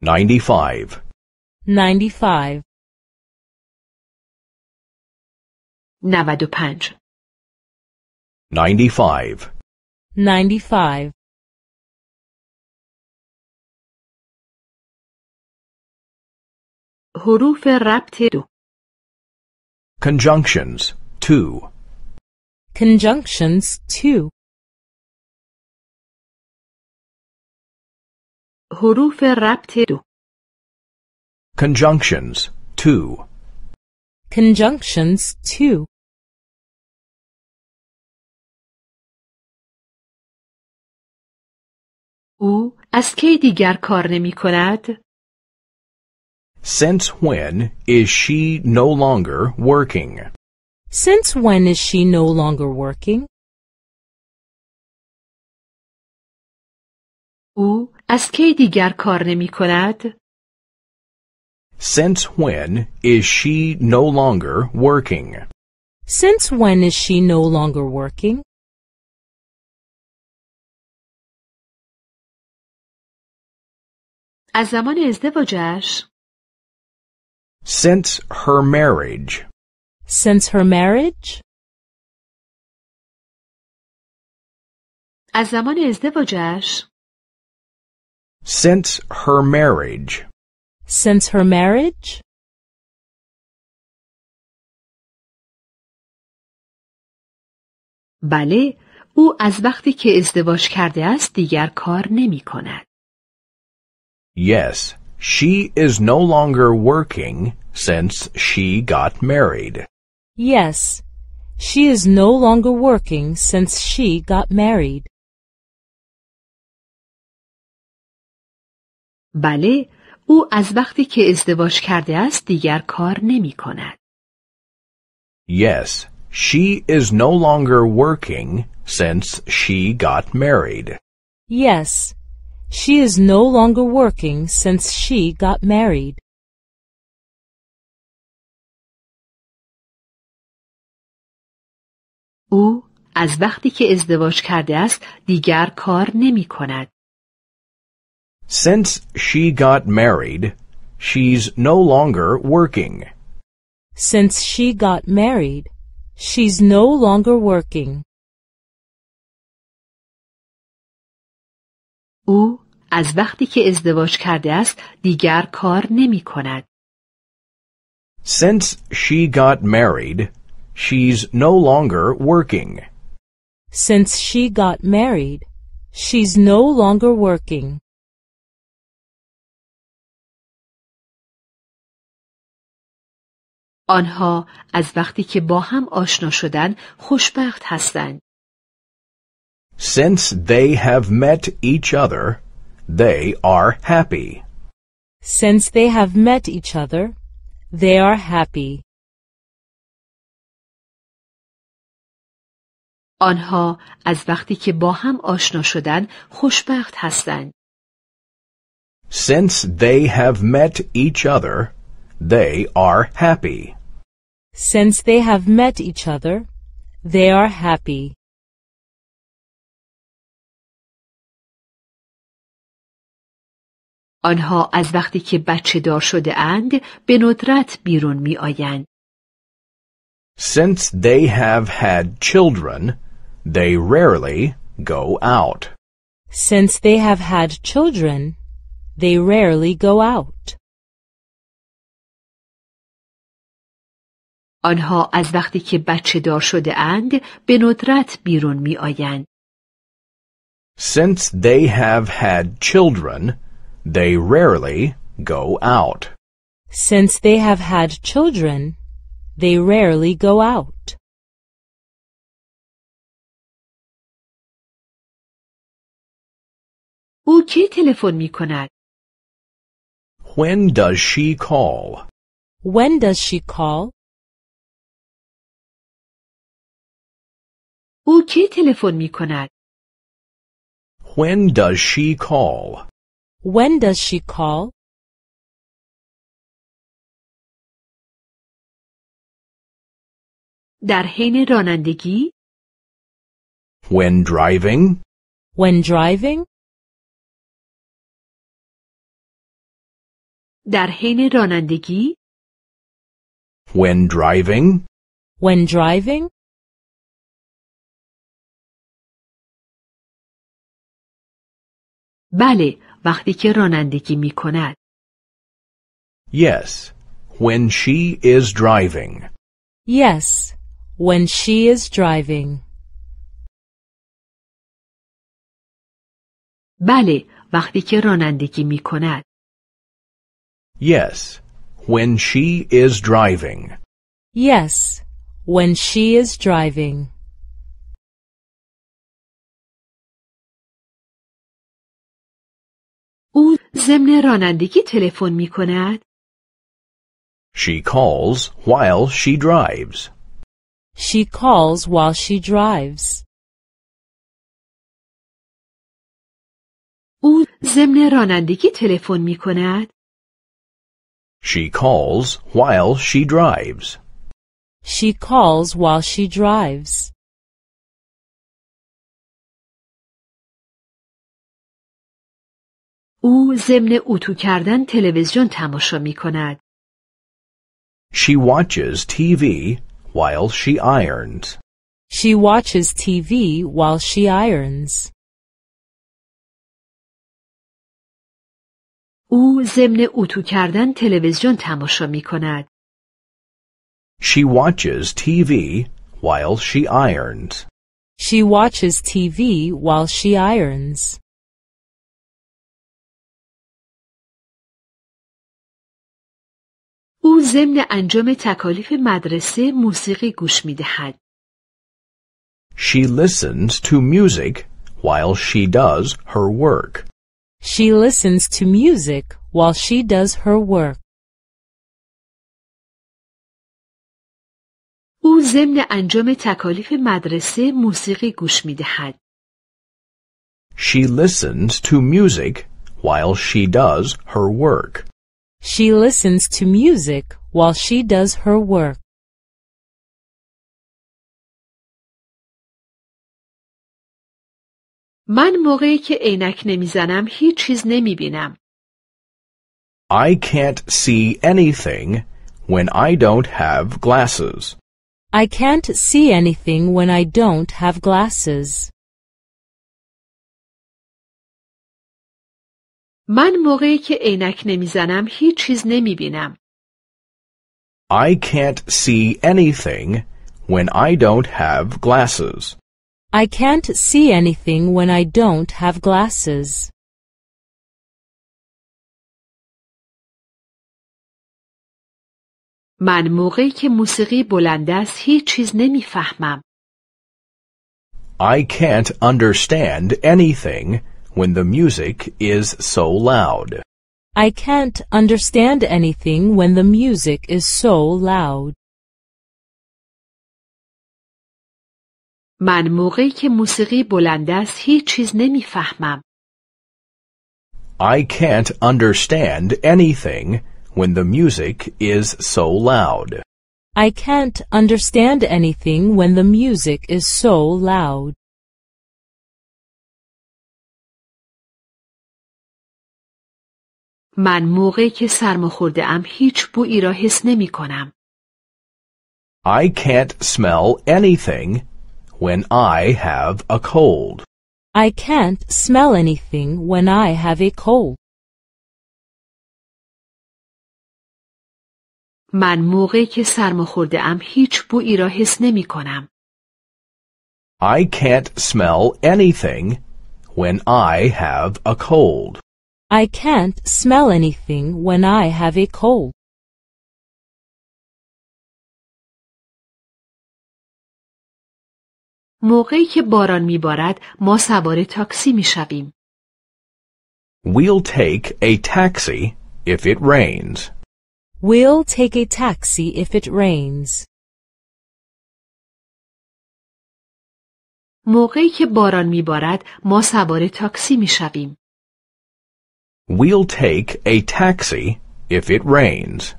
Ninety-five. Ninety-five. Navadupanch. Ninety-five. Ninety-five. حروف ربط Conjunctions, two. Conjunctions, two. حروف ربط دو Conjunctions 2 Conjunctions 2 او از کی دیگر کار نمی کند؟ Since when is she no longer working? Since when is she no longer working? او از کی دیگر کار نمی کند؟ Since when is she no longer working? Since when is she no longer working? از زمان ازدواجش Since her marriage. Since her marriage? از زمان ازدواجش since her marriage. Since her marriage? بله او از وقتی که ازدواج کرده است دیگر کار نمی کند. Yes, she is no longer working since she got married. Yes, she is no longer working since she got married. بله او از وقتی که ازدواج کرده است دیگر کار نمی کند. Yes, she is no longer working since she got married. Yes, she is no longer working since she got married. او از وقتی که ازدواج کرده است دیگر کار نمی کند. Since she got married, she's no longer working. Since she got married, she's no longer working. او از وقتی که ازدواج کرده است دیگر کار نمی کند. Since she got married, she's no longer working. Since she got married, she's no longer working. آنها از وقتی که با هم آشنا شدن خوشبخت هستند. Since they have met each other, they are happy. Since they have met each other, they are happy. آنها از وقتی که با هم آشنا شدن خوشبخت هستند. Since they have met each other, they are happy. Since they have met each other, they are happy. آنها از وقتی که بچه دار شده اند به ندرت بیرون می آیند. Since they have had children, they rarely go out. Since they have had children, they rarely go out. آنها از وقتی که بچه دار شده اند به ندرت بیرون می آیند. Since they have had children, they rarely go out. Since they have had children, they rarely go out. او کی تلفن می کند؟ When does she call? When does she call? او کی تلفن می کند؟ When does she call? When does she call? در حین رانندگی When driving? When driving? در حین رانندگی When driving? When driving? بله وقتی که رانندگی می کند. Yes, when she is driving. Yes, when she is driving. بله وقتی که رانندگی می کند. Yes, when she is driving. Yes, when she is driving. ضمن رانندگی تلفن می کند؟ She calls while she drives. She calls while she drives. او ضمن رانندگی تلفن می کند. She calls while she drives. She calls while she drives. او ضمن اتو کردن تلویزیون تماشا می کند. She watches TV while she irons. She watches TV while she irons. او ضمن اتو کردن تلویزیون تماشا می کند. She watches TV while she irons. She watches TV while she irons. او ضمن انجام تکالیف مدرسه موسیقی گوش She listens to music while she does her work. She listens to music while she does her work. او ضمن انجام تکالیف مدرسه موسیقی گوش She listens to music while she does her work. She listens to music while she does her work. من موقعی که عینک نمیزنم هیچ چیز نمیبینم. I can't see anything when I don't have glasses. I can't see anything when I don't have glasses. من موقعی که عینک نمیزنم هیچ چیز نمیبینم. I can't see anything when I don't have glasses. I can't see anything when I don't have glasses. من موقعی که موسیقی بلند است هیچ چیز نمیفهمم. I can't understand anything when the music is so loud. I can't understand anything when the music is so loud. من موقعی که موسیقی بلند است هیچ چیز نمیفهمم. I can't understand anything when the music is so loud. I can't understand anything when the music is so loud. من موقع که سرماخورده ام هیچ بویی را حس نمی کنم. I can't smell anything when I have a cold. I can't smell anything when I have a cold. من موقع که سرماخورده ام هیچ بویی را حس نمی کنم. I can't smell anything when I have a cold. I can't smell anything when I have a cold. موقعی که باران میبارد ما سوار تاکسی میشویم. We'll take a taxi if it rains. We'll take a taxi if it rains. موقعی که باران میبارد ما سوار تاکسی میشویم. We'll take a taxi if it rains.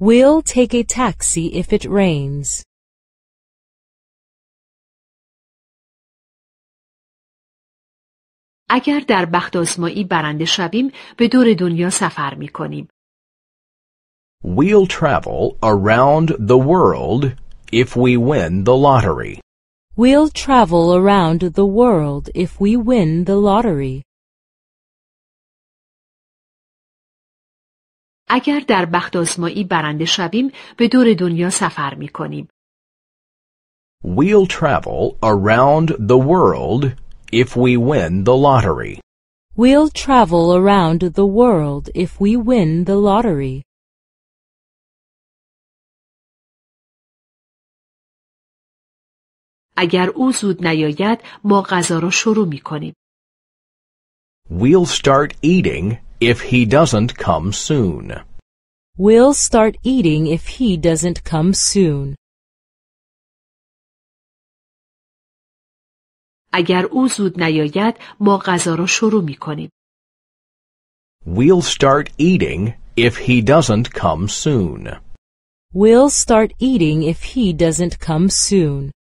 We'll take a taxi if it rains. اگر در بخت آسمایی برنده شویم به دور دنیا سفر می کنیم. We'll travel around the world if we win the lottery. We'll travel around the world if we win the lottery. اگر در بخت آزمایی برنده شویم به دور دنیا سفر می کنیم. We'll travel around the world if we win the lottery. We'll travel around the world if we win the lottery. اگر او زود نیاید ما غذا را شروع می کنیم. We'll start eating if he doesn't come soon. We'll start eating if he doesn't come soon. اگر او زود نیاید ما غذا را شروع می کنیم. We'll start eating if he doesn't come soon. We'll start eating if he doesn't come soon.